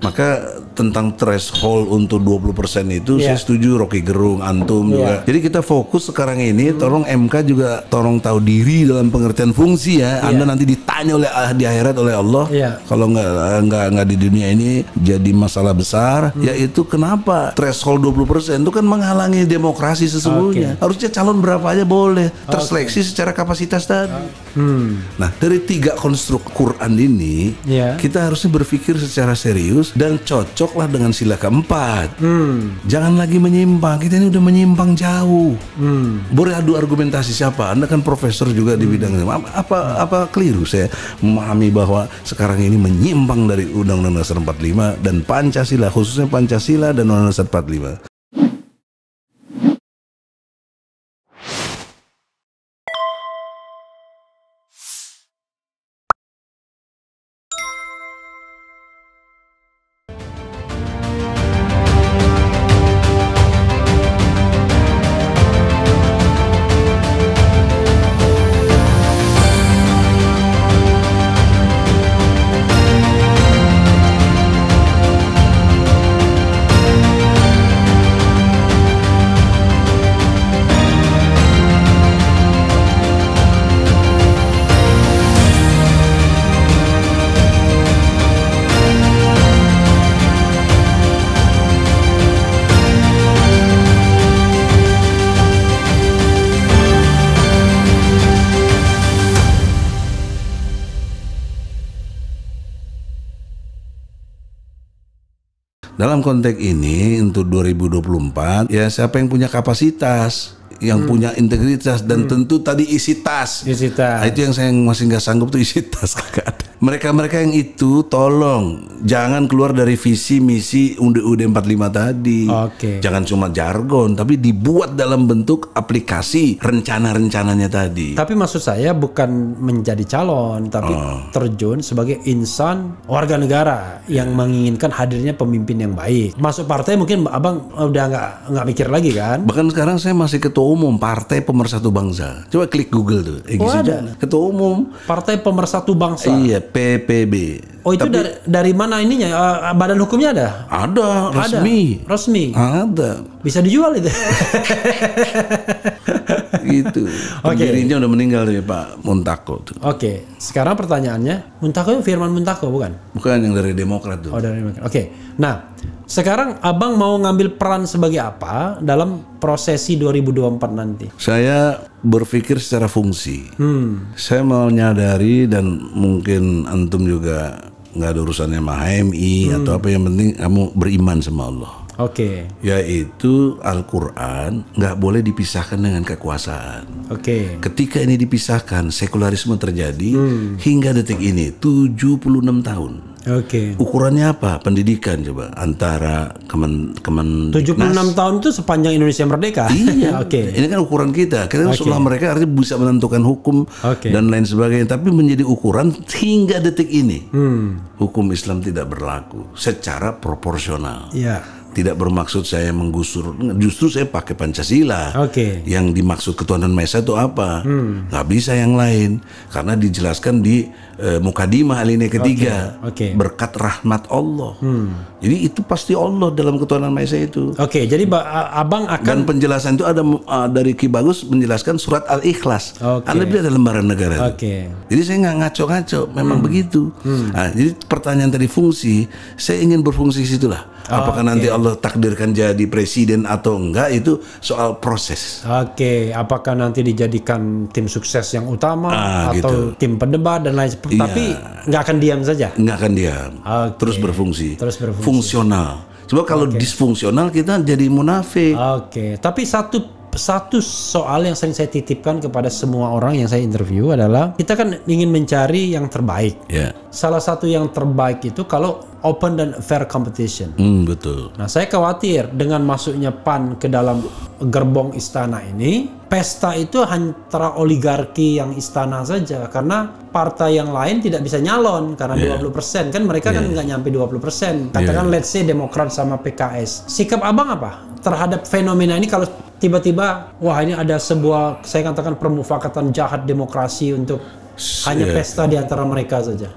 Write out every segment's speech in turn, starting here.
Maka tentang threshold untuk 20% itu yeah. saya setuju Rocky Gerung, Antum yeah. juga. Jadi kita fokus sekarang ini hmm. tolong MK juga tolong tahu diri dalam pengertian fungsi ya. Yeah. Anda nanti ditanya oleh ah, di akhirat oleh Allah yeah. kalau nggak nggak nggak di dunia ini jadi masalah besar hmm. yaitu kenapa threshold 20% itu kan menghalangi demokrasi sesungguhnya. Okay. Harusnya calon berapa aja boleh terseleksi okay. secara kapasitas tadi. Okay. Hmm. Nah, dari tiga konstruk Quran ini, yeah. kita harusnya berpikir secara serius dan cocoklah dengan sila keempat. Hmm. Jangan lagi menyimpang. Kita ini udah menyimpang jauh. Hmm. Boleh adu argumentasi siapa? Anda kan profesor juga di bidangnya hmm. bidang ini. Apa, apa apa keliru saya memahami bahwa sekarang ini menyimpang dari Undang-Undang Dasar 45 dan Pancasila, khususnya Pancasila dan Undang-Undang Dasar 45. Dalam konteks ini untuk 2024 ya siapa yang punya kapasitas yang hmm. punya integritas dan hmm. tentu tadi isi tas. Isi tas. Nah, itu yang saya masih nggak sanggup tuh isi tas kakak mereka-mereka yang itu tolong jangan keluar dari visi misi UUD 45 tadi. Okay. Jangan cuma jargon tapi dibuat dalam bentuk aplikasi rencana-rencananya tadi. Tapi maksud saya bukan menjadi calon tapi oh. terjun sebagai insan warga negara yang yeah. menginginkan hadirnya pemimpin yang baik. Masuk partai mungkin Abang udah nggak nggak mikir lagi kan? Bahkan sekarang saya masih ketua umum Partai Pemersatu Bangsa. Coba klik Google tuh. Eh, oh, ada. Ketua umum Partai Pemersatu Bangsa. Iya, PPB. Oh itu Tapi, dari, dari mana ininya? Eh, eh, badan hukumnya ada? Ada, resmi. Ada, resmi. Ada. Bisa dijual itu. gitu. Okay. udah meninggal dari ya, Pak Muntako tuh. Oke, okay. sekarang pertanyaannya, Muntako itu Firman Muntako bukan? Bukan yang dari Demokrat tuh. Oh, dari Demokrat. Oke. Okay. Nah, sekarang Abang mau ngambil peran sebagai apa dalam prosesi 2024 nanti? Saya berpikir secara fungsi. Hmm. Saya menyadari dan mungkin antum juga nggak ada urusannya sama HMI hmm. atau apa yang penting kamu beriman sama Allah. Oke. Okay. Yaitu Al-Qur'an nggak boleh dipisahkan dengan kekuasaan. Oke. Okay. Ketika ini dipisahkan, sekularisme terjadi hmm. hingga detik ini 76 tahun. Oke. Okay. Ukurannya apa? Pendidikan coba antara kemen kemen puluh enam tahun itu sepanjang Indonesia merdeka. Iya. Oke. Okay. Ini kan ukuran kita. Karena okay. setelah mereka artinya bisa menentukan hukum okay. dan lain sebagainya, tapi menjadi ukuran hingga detik ini. Hmm. Hukum Islam tidak berlaku secara proporsional. Iya. Yeah tidak bermaksud saya menggusur justru saya pakai Pancasila okay. yang dimaksud ketuhanan Maha Esa itu apa hmm. bisa yang lain karena dijelaskan di e, eh, mukadimah alinea ketiga okay. Okay. berkat rahmat Allah hmm. jadi itu pasti Allah dalam ketuhanan Maha Esa itu oke okay, jadi abang akan dan penjelasan itu ada uh, dari Ki Bagus menjelaskan surat Al Ikhlas okay. Anda lihat ada lembaran negara okay. jadi saya nggak ngaco-ngaco memang hmm. begitu hmm. Nah, jadi pertanyaan tadi fungsi saya ingin berfungsi situlah Apakah okay. nanti Allah takdirkan jadi presiden atau enggak itu soal proses. Oke, okay. apakah nanti dijadikan tim sukses yang utama ah, atau gitu. tim pendebat dan lain sebagainya. Tapi nggak akan diam saja. Nggak akan diam. Okay. Terus berfungsi. Terus berfungsi. Fungsional. Coba kalau okay. disfungsional kita jadi munafik. Oke, okay. tapi satu satu soal yang sering saya titipkan kepada semua orang yang saya interview adalah kita kan ingin mencari yang terbaik. Yeah. Salah satu yang terbaik itu kalau open dan fair competition. Mm, betul. Nah, saya khawatir dengan masuknya PAN ke dalam gerbong istana ini, pesta itu antara oligarki yang istana saja karena partai yang lain tidak bisa nyalon karena yeah. 20% kan mereka kan yeah. kan nggak nyampe 20%. Katakan yeah. let's say Demokrat sama PKS. Sikap Abang apa terhadap fenomena ini kalau tiba-tiba wah ini ada sebuah saya katakan permufakatan jahat demokrasi untuk hanya pesta di antara mereka saja.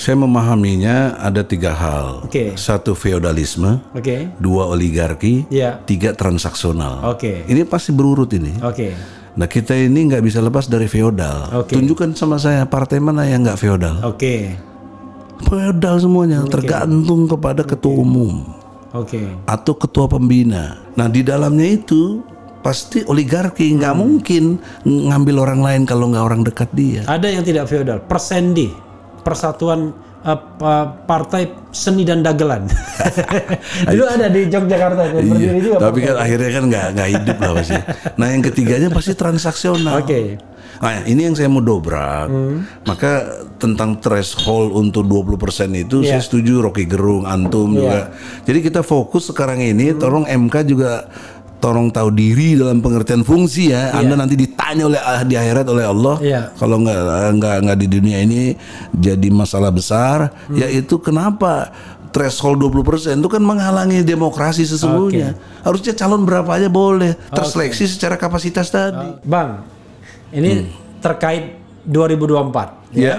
Saya memahaminya ada tiga hal. Okay. Satu feodalisme, okay. dua oligarki, yeah. tiga transaksional. Okay. Ini pasti berurut ini. Okay. Nah kita ini nggak bisa lepas dari feodal. Okay. Tunjukkan sama saya partai mana yang nggak feodal. Oke. Okay. Feodal semuanya okay. tergantung kepada okay. ketua umum. Oke. Okay. Atau ketua pembina. Nah di dalamnya itu pasti oligarki nggak hmm. mungkin ngambil orang lain kalau nggak orang dekat dia. Ada yang tidak feodal, persendi persatuan apa, eh, partai seni dan dagelan. Dulu ada di Yogyakarta itu. Iya, juga tapi kan akhirnya kan nggak nggak hidup lah pasti. Nah yang ketiganya pasti transaksional. Oke. Okay. Nah ini yang saya mau dobrak. Hmm. Maka tentang threshold untuk 20% itu yeah. saya setuju Rocky Gerung, Antum yeah. juga. Jadi kita fokus sekarang ini, hmm. tolong MK juga tolong tahu diri dalam pengertian fungsi ya. Iya. Anda nanti ditanya oleh ah, di akhirat oleh Allah. Yeah. Kalau nggak ah, nggak nggak di dunia ini jadi masalah besar, hmm. yaitu kenapa threshold 20% itu kan menghalangi demokrasi sesungguhnya. Okay. Harusnya calon berapa aja boleh terseleksi okay. secara kapasitas ah, tadi. Uh, bang, ini hmm. terkait 2024 ya. ya.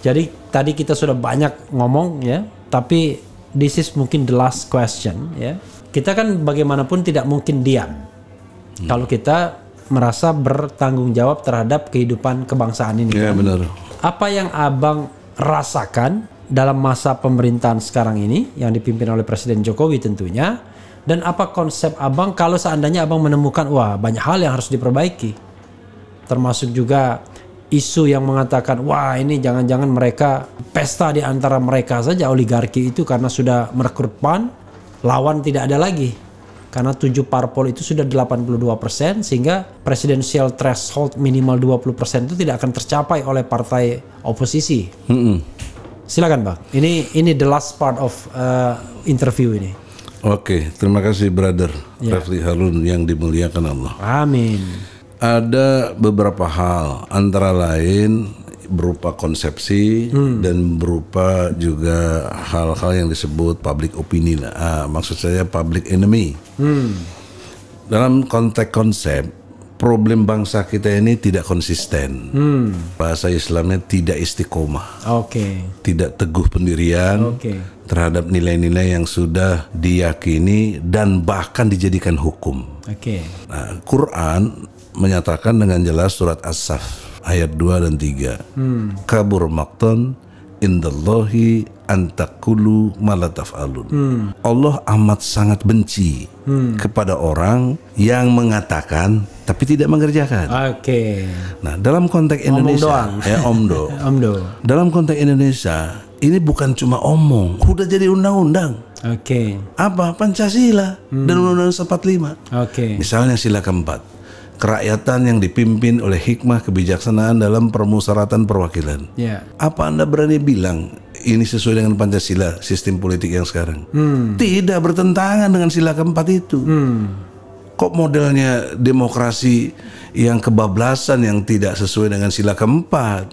Jadi tadi kita sudah banyak ngomong ya, tapi this is mungkin the last question ya kita kan bagaimanapun tidak mungkin diam hmm. kalau kita merasa bertanggung jawab terhadap kehidupan kebangsaan ini. Iya kan? benar. Apa yang abang rasakan dalam masa pemerintahan sekarang ini yang dipimpin oleh Presiden Jokowi tentunya dan apa konsep abang kalau seandainya abang menemukan wah banyak hal yang harus diperbaiki termasuk juga isu yang mengatakan wah ini jangan-jangan mereka pesta di antara mereka saja oligarki itu karena sudah merekrut PAN lawan tidak ada lagi karena tujuh parpol itu sudah 82% sehingga presidensial threshold minimal 20% itu tidak akan tercapai oleh partai oposisi. Mm -hmm. Silakan Bang. Ini ini the last part of uh, interview ini. Oke, terima kasih brother yeah. Refli Harun yang dimuliakan Allah. Amin. Ada beberapa hal antara lain berupa konsepsi hmm. dan berupa juga hal-hal yang disebut public opinion. Ah, maksud saya public enemy. Hmm. Dalam konteks konsep, problem bangsa kita ini tidak konsisten. Hmm. Bahasa Islamnya tidak istiqomah. Okay. Tidak teguh pendirian okay. terhadap nilai-nilai yang sudah diyakini dan bahkan dijadikan hukum. Okay. Nah, Quran menyatakan dengan jelas surat As-Saff ayat 2 dan 3. Hmm. Kabur makton indallahi antakulu malatafalun. Hmm. Allah amat sangat benci hmm. kepada orang yang mengatakan tapi tidak mengerjakan. Oke. Okay. Nah, dalam konteks Indonesia, ya eh, omdo. omdo. Dalam konteks Indonesia, ini bukan cuma omong, sudah jadi undang-undang. Oke. Okay. Apa? Pancasila hmm. dan Undang-Undang 45. Oke. Okay. Misalnya sila keempat kerakyatan yang dipimpin oleh hikmah kebijaksanaan dalam permusyaratan perwakilan. Yeah. Apa Anda berani bilang ini sesuai dengan Pancasila sistem politik yang sekarang? Hmm. Tidak bertentangan dengan sila keempat itu. Hmm. Kok modelnya demokrasi yang kebablasan yang tidak sesuai dengan sila keempat?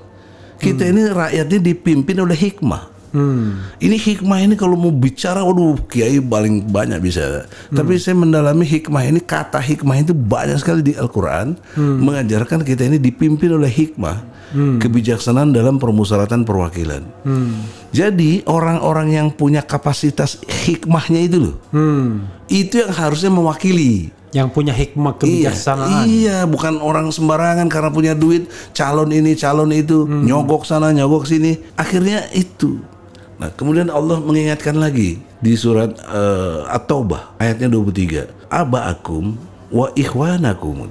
Kita hmm. ini rakyatnya dipimpin oleh hikmah. Hmm. Ini hikmah ini kalau mau bicara, waduh, kiai paling banyak bisa. Hmm. Tapi saya mendalami hikmah ini, kata hikmah itu banyak sekali di Al-Quran hmm. mengajarkan kita ini dipimpin oleh hikmah, hmm. kebijaksanaan dalam permusyaratan perwakilan. Hmm. Jadi orang-orang yang punya kapasitas hikmahnya itu loh, hmm. itu yang harusnya mewakili yang punya hikmah iya, kebijaksanaan. Iya, iya, bukan orang sembarangan karena punya duit, calon ini, calon itu, hmm. nyogok sana, nyogok sini. Akhirnya itu Nah, kemudian Allah mengingatkan lagi di surat uh, At-Taubah ayatnya 23. Aba akum wa ikhwanakum.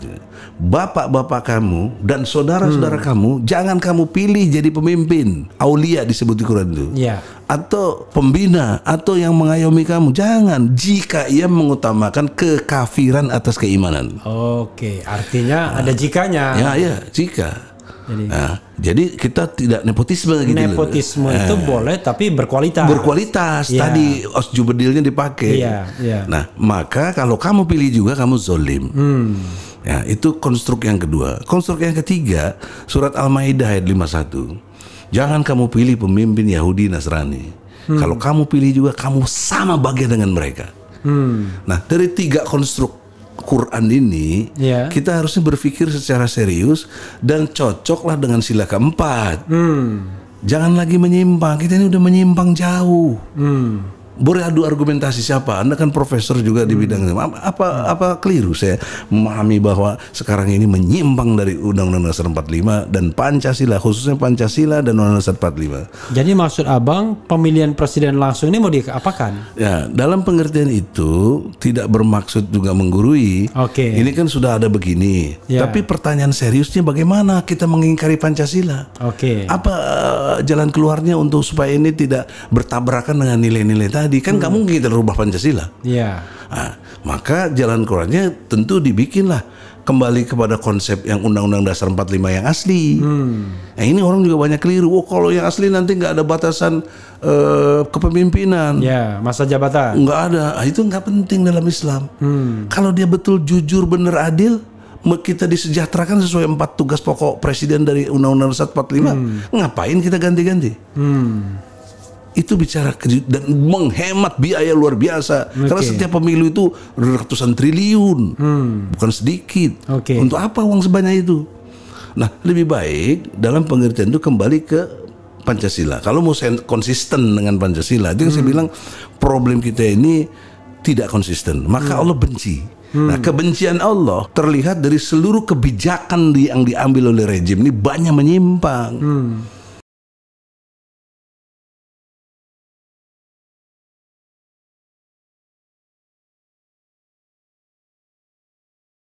Bapak-bapak kamu dan saudara-saudara hmm. kamu jangan kamu pilih jadi pemimpin. Aulia disebut di Quran itu. Iya. Atau pembina atau yang mengayomi kamu. Jangan jika ia mengutamakan kekafiran atas keimanan. Oke, artinya nah, ada jikanya. Ya, ya, jika. Jadi, nah, jadi kita tidak nepotisme gitu. Nepotisme ya. itu eh. boleh tapi berkualitas. Berkualitas. Yeah. Tadi jubedilnya dipakai. Yeah, yeah. Nah, maka kalau kamu pilih juga kamu zolim. Hmm. Ya, itu konstruk yang kedua. Konstruk yang ketiga, surat Al-Maidah ayat 51. Jangan kamu pilih pemimpin Yahudi Nasrani. Hmm. Kalau kamu pilih juga kamu sama bagian dengan mereka. Hmm. Nah, dari tiga konstruk Quran ini yeah. kita harusnya berpikir secara serius dan cocoklah dengan sila keempat. Hmm. Jangan lagi menyimpang. Kita ini udah menyimpang jauh. Hmm boleh adu argumentasi siapa? Anda kan profesor juga di bidang hmm. apa, apa apa keliru saya memahami bahwa sekarang ini menyimpang dari Undang-Undang Dasar 45 dan Pancasila khususnya Pancasila dan Undang-Undang Dasar 45. Jadi maksud Abang pemilihan presiden langsung ini mau diapakan? Ya, dalam pengertian itu tidak bermaksud juga menggurui. Oke. Okay. Ini kan sudah ada begini. Yeah. Tapi pertanyaan seriusnya bagaimana kita mengingkari Pancasila? Oke. Okay. Apa eh, jalan keluarnya untuk supaya ini tidak bertabrakan dengan nilai-nilai tadi? tadi kan hmm. kamu kita rubah Pancasila. ya. Nah, maka jalan keluarnya tentu dibikinlah kembali kepada konsep yang Undang-Undang Dasar 45 yang asli. Hmm. Nah ini orang juga banyak keliru. Oh kalau yang asli nanti nggak ada batasan uh, kepemimpinan. Ya masa jabatan. Nggak ada. Nah, itu nggak penting dalam Islam. Hmm. Kalau dia betul jujur bener adil, kita disejahterakan sesuai empat tugas pokok presiden dari Undang-Undang Dasar 45. Hmm. Ngapain kita ganti-ganti? Hmm itu bicara dan menghemat biaya luar biasa okay. karena setiap pemilu itu ratusan triliun hmm. bukan sedikit okay. untuk apa uang sebanyak itu nah lebih baik dalam pengertian itu kembali ke Pancasila kalau mau konsisten dengan Pancasila itu hmm. saya bilang problem kita ini tidak konsisten maka hmm. Allah benci Hmm. Nah, kebencian Allah terlihat dari seluruh kebijakan yang diambil oleh rejim ini banyak menyimpang. Hmm.